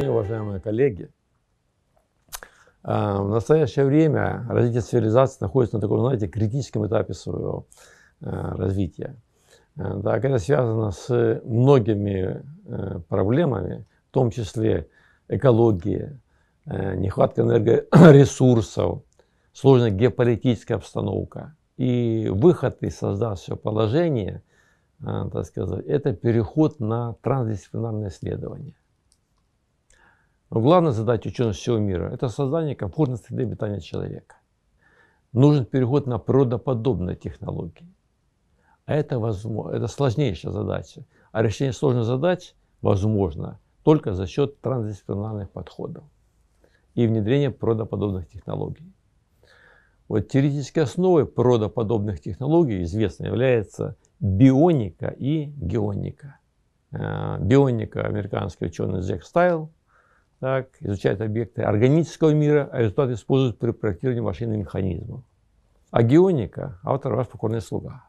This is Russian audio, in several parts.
день, уважаемые коллеги. А, в настоящее время развитие цивилизации находится на таком, знаете, критическом этапе своего а, развития. А, так, это связано с многими э, проблемами, в том числе экологии, э, нехватка энергоресурсов, сложная геополитическая обстановка. И выход из создавшего положения, так сказать, это переход на трансдисциплинарное исследование. Но главная задача ученых всего мира – это создание комфортной среды обитания человека. Нужен переход на природоподобные технологии. А это, возможно, это сложнейшая задача. А решение сложных задач возможно только за счет трансдисциплинарных подходов и внедрения природоподобных технологий. Вот теоретической основой природоподобных технологий известно является бионика и геоника. Э, бионика американский ученый Джек Стайл – так, изучает объекты органического мира, а результаты используют при проектировании машин и механизмов. А геоника, автор ваш покорный слуга,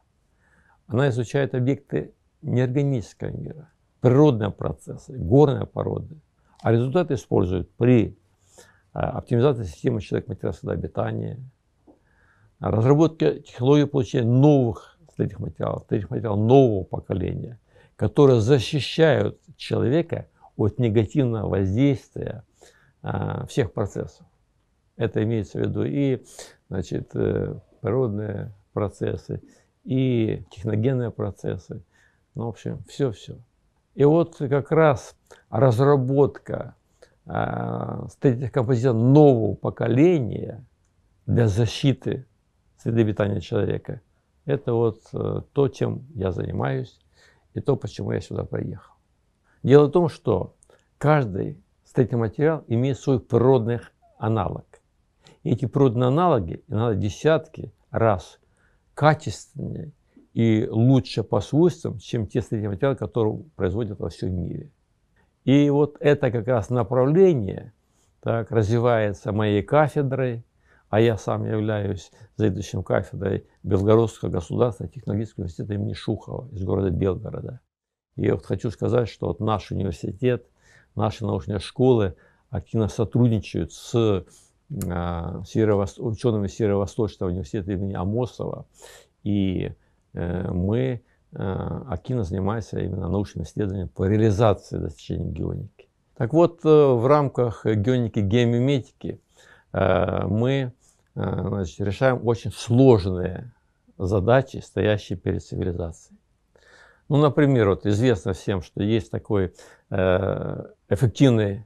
она изучает объекты неорганического мира, природные процессы, горные породы, а результаты используют при а, оптимизации системы человек материал среда обитания, разработке технологии получения новых строительных материалов, строительных материалов нового поколения, которые защищают человека от негативного воздействия а, всех процессов. Это имеется в виду и значит, э, природные процессы, и техногенные процессы. Ну, в общем, все-все. И вот как раз разработка э, а, строительных композитов нового поколения для защиты среды обитания человека, это вот э, то, чем я занимаюсь, и то, почему я сюда приехал. Дело в том, что Каждый строительный материал имеет свой природный аналог. И эти природные аналоги иногда десятки раз качественнее и лучше по свойствам, чем те строительные материалы, которые производят во всем мире. И вот это как раз направление так, развивается моей кафедрой, а я сам являюсь заведующим кафедрой Белгородского государственного технологического университета имени Шухова из города Белгорода. И вот хочу сказать, что вот наш университет – наши научные школы активно сотрудничают с а, учеными Северо-Восточного университета имени Амосова. И э, мы э, активно занимаемся именно научным исследованием по реализации достижений геоники. Так вот, э, в рамках геоники геомиметики мы значит, решаем очень сложные задачи, стоящие перед цивилизацией. Ну, например, вот известно всем, что есть такой э, эффективный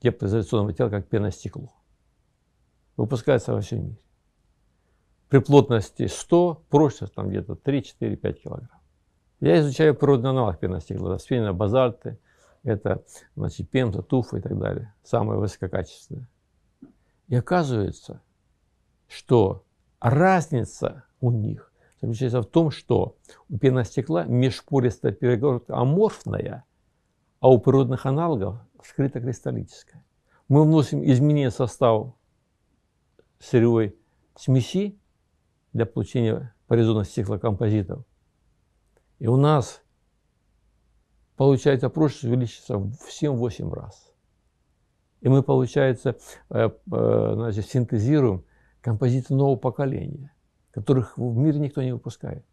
теплоизоляционный материал, как пеностекло. Выпускается во всем мире. При плотности 100, прочность там где-то 3-4-5 килограмм. Я изучаю природный аналог пеностекла, сфенина, базальты, это значит, пемза, туфа и так далее, самое высококачественное. И оказывается, что разница у них заключается в том, что у пеностекла межпористая перегородка аморфная, а у природных аналогов скрыто кристаллическая. Мы вносим изменение состава сырьевой смеси для получения порезонных стеклокомпозитов. И у нас получается прочность увеличится в 7-8 раз. И мы, получается, э, э, значит, синтезируем композиты нового поколения которых в мире никто не выпускает.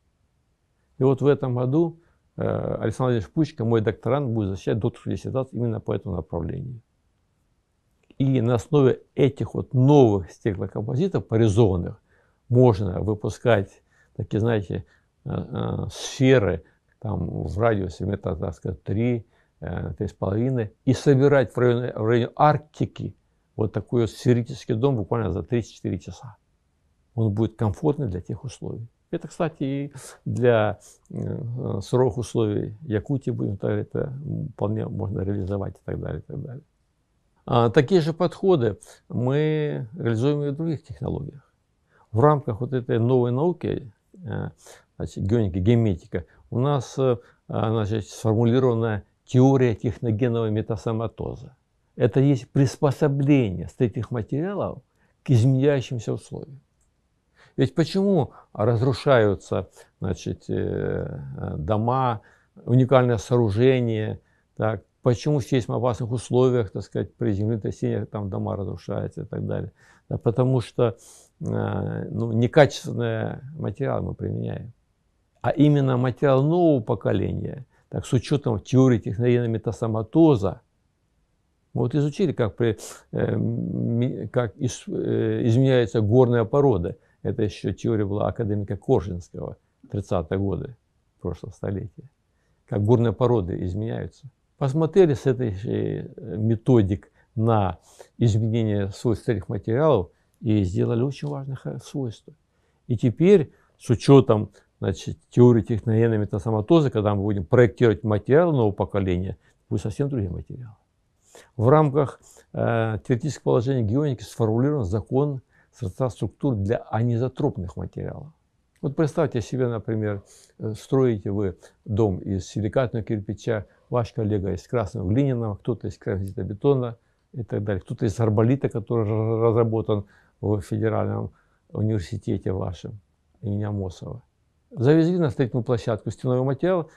И вот в этом году э, Александр Владимирович Пучка, мой докторант, будет защищать докторскую диссертацию именно по этому направлению. И на основе этих вот новых стеклокомпозитов, паризованных, можно выпускать такие, знаете, э, э, сферы там, в радиусе метра, так сказать, 3, 3,5 и собирать в районе, в районе Арктики вот такой вот сферический дом буквально за 34 часа он будет комфортный для тех условий. Это, кстати, и для э, суровых условий Якутии, будем так, это вполне можно реализовать и так далее, и так далее. А такие же подходы мы реализуем и в других технологиях. В рамках вот этой новой науки, э, значит, геоника, геометика, у нас значит, э, сформулирована теория техногенного метасоматоза. Это есть приспособление этих материалов к изменяющимся условиям. Ведь почему разрушаются значит, э, э, дома, уникальное сооружение, так, почему в сейсмоопасных условиях, так сказать, при землетрясениях там дома разрушаются и так далее. Да, потому что э, ну, некачественные материалы мы применяем. А именно материал нового поколения, так, с учетом теории техногенного метасоматоза, мы вот изучили, как, при, как из, изменяются горные породы. Это еще теория была академика Коржинского 30-е годы прошлого столетия. Как горные породы изменяются. Посмотрели с этой э, методик на изменение свойств этих материалов и сделали очень важных свойств. И теперь с учетом значит, теории техногенной метасоматозы, когда мы будем проектировать материалы нового поколения, будет совсем другие материалы. В рамках э, теоретического положения геоники сформулирован закон сорта структур для анизотропных материалов. Вот представьте себе, например, э, строите вы дом из силикатного кирпича, ваш коллега из красного глиняного, кто-то из бетона и так далее, кто-то из арболита, который разработан в федеральном университете вашем имени Амосова. Завезли на строительную площадку стеновый материал,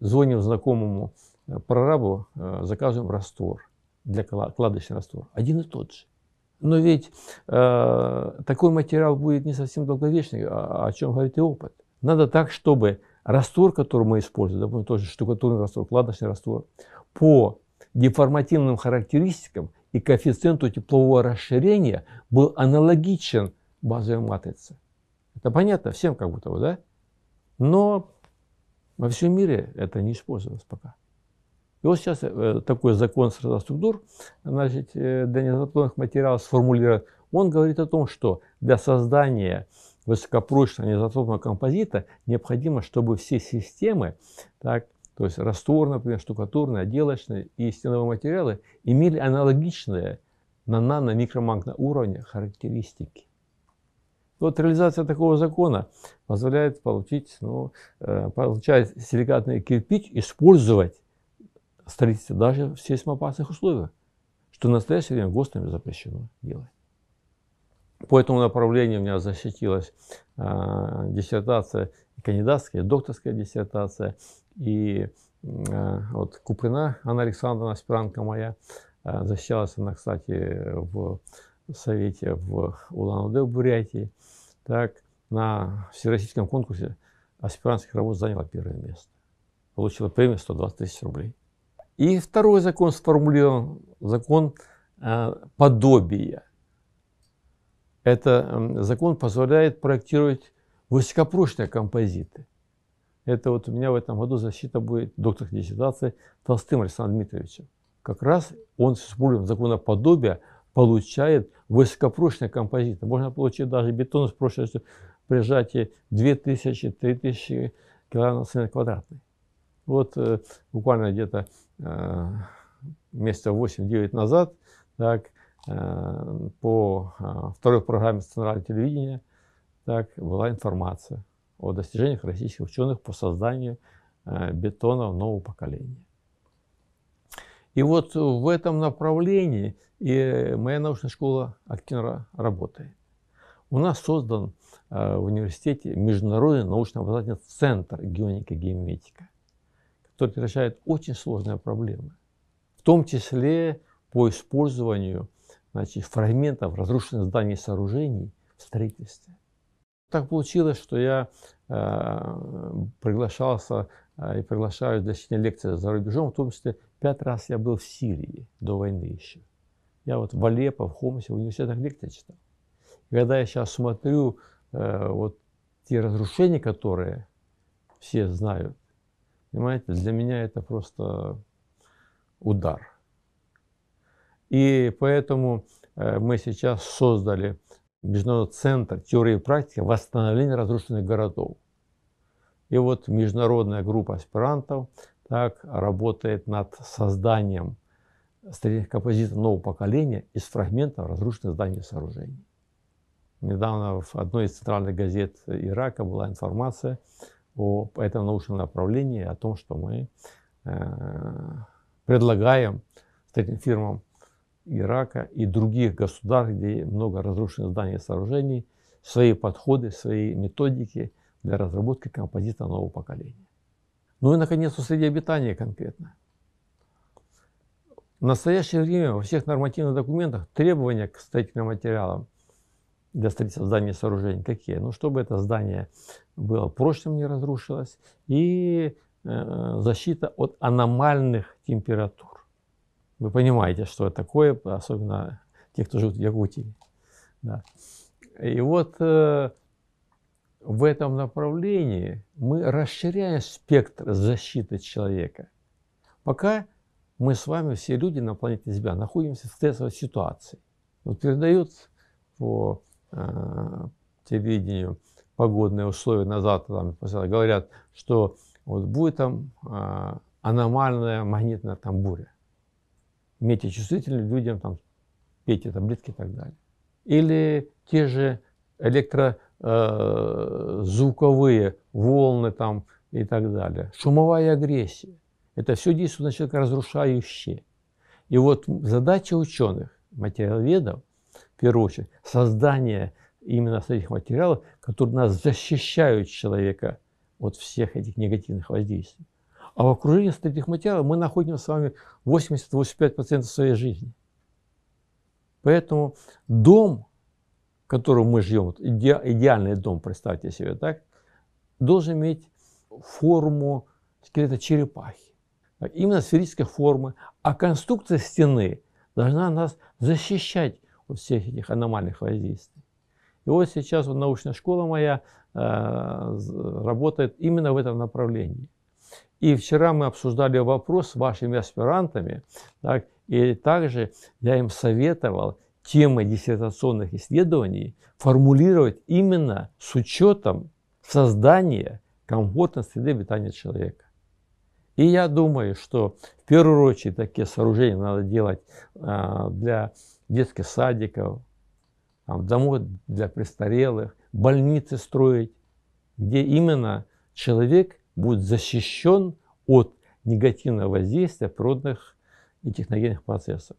звоним знакомому э, прорабу, э, заказываем раствор, для кладочный раствор, один и тот же. Но ведь э, такой материал будет не совсем долговечный, а, а о, о чем говорит и опыт. Надо так, чтобы раствор, который мы используем, допустим, ну, тоже штукатурный раствор, кладочный раствор, по деформативным характеристикам и коэффициенту теплового расширения был аналогичен базовой матрице. Это понятно всем как будто бы, да? Но во всем мире это не использовалось пока. И вот сейчас э, такой закон структур, значит, э, для неизотопных материалов сформулирован. Он говорит о том, что для создания высокопрочного неизотопного композита необходимо, чтобы все системы, так, то есть раствор, например, штукатурные, отделочные и стеновые материалы имели аналогичные на нано-микромагно уровне характеристики. Вот реализация такого закона позволяет получить, ну, э, получать силикатный кирпич, использовать строительство даже в сейсмоопасных условиях, что в настоящее время ГОСТами запрещено делать. По этому направлению у меня защитилась э, диссертация, кандидатская, докторская диссертация. И э, вот Куприна Анна Александровна, аспирантка моя, э, защищалась она, кстати, в Совете в Улан-Удэ, в Бурятии. Так, на всероссийском конкурсе аспирантских работ заняла первое место. Получила премию 120 тысяч рублей. И второй закон сформулирован, закон э, подобия. Это эм, закон позволяет проектировать высокопрочные композиты. Это вот у меня в этом году защита будет доктор диссертации Толстым Александром Дмитриевичем. Как раз он с использованием закона подобия получает высокопрочные композиты. Можно получить даже бетон с прочностью при сжатии 2000-3000 килограмм на квадратный. Вот э, буквально где-то Э, месяца 8-9 назад так, э, по э, второй программе центрального телевидения так, была информация о достижениях российских ученых по созданию бетона нового поколения. И вот в этом направлении и моя научная школа активно работает. У нас создан в университете Международный научно-образовательный центр геоника и геометика который решает очень сложные проблемы, в том числе по использованию значит, фрагментов разрушенных зданий и сооружений в строительстве. Так получилось, что я э, приглашался э, и приглашаюсь для чтения лекции за рубежом, в том числе пять раз я был в Сирии до войны еще. Я вот в Алеппо, в Хомсе, в университетах лекции читал. И когда я сейчас смотрю э, вот те разрушения, которые все знают, Понимаете, для меня это просто удар. И поэтому э, мы сейчас создали Международный центр теории и практики восстановления разрушенных городов. И вот международная группа аспирантов так работает над созданием строительных композитов нового поколения из фрагментов разрушенных зданий и сооружений. Недавно в одной из центральных газет Ирака была информация, о этом научном направлении, о том, что мы э, предлагаем таким фирмам Ирака и других государств, где много разрушенных зданий и сооружений, свои подходы, свои методики для разработки композита нового поколения. Ну и, наконец, у среди обитания конкретно. В настоящее время во всех нормативных документах требования к строительным материалам для строительства зданий и сооружений какие? Ну, чтобы это здание было прочным, не разрушилось, и э, защита от аномальных температур. Вы понимаете, что это такое, особенно те, кто живут в Якутии. Да. И вот э, в этом направлении мы расширяем спектр защиты человека. Пока мы с вами, все люди на планете Земля, находимся в стрессовой ситуации. Вот передают по Э, телевидению погодные условия назад там, говорят, что вот будет там э, аномальная магнитная там буря. Имейте чувствительным людям, там, пейте таблетки и так далее. Или те же электрозвуковые э, волны там и так далее. Шумовая агрессия. Это все действует на человека разрушающее. И вот задача ученых, материаловедов, в первую очередь, создание именно этих материалов, которые нас защищают человека от всех этих негативных воздействий. А в окружении этих материалов мы находим с вами 80-85% своей жизни. Поэтому дом, в котором мы живем, иде, идеальный дом, представьте себе так, должен иметь форму скелета черепахи, именно сферической формы, а конструкция стены должна нас защищать вот всех этих аномальных воздействий. И вот сейчас вот научная школа моя э, работает именно в этом направлении. И вчера мы обсуждали вопрос с вашими аспирантами, так, и также я им советовал темы диссертационных исследований формулировать именно с учетом создания комфортной среды обитания человека. И я думаю, что в первую очередь такие сооружения надо делать э, для детских садиков, там, домов для престарелых, больницы строить, где именно человек будет защищен от негативного воздействия природных и техногенных процессов.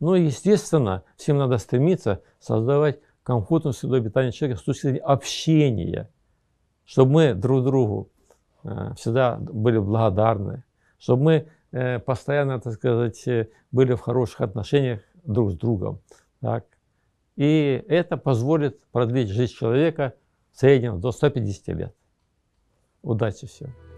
Но, ну естественно, всем надо стремиться создавать комфортную среду обитания человека с точки зрения общения, чтобы мы друг другу э, всегда были благодарны, чтобы мы э, постоянно, так сказать, э, были в хороших отношениях друг с другом. Так. И это позволит продлить жизнь человека в среднем до 150 лет. Удачи всем!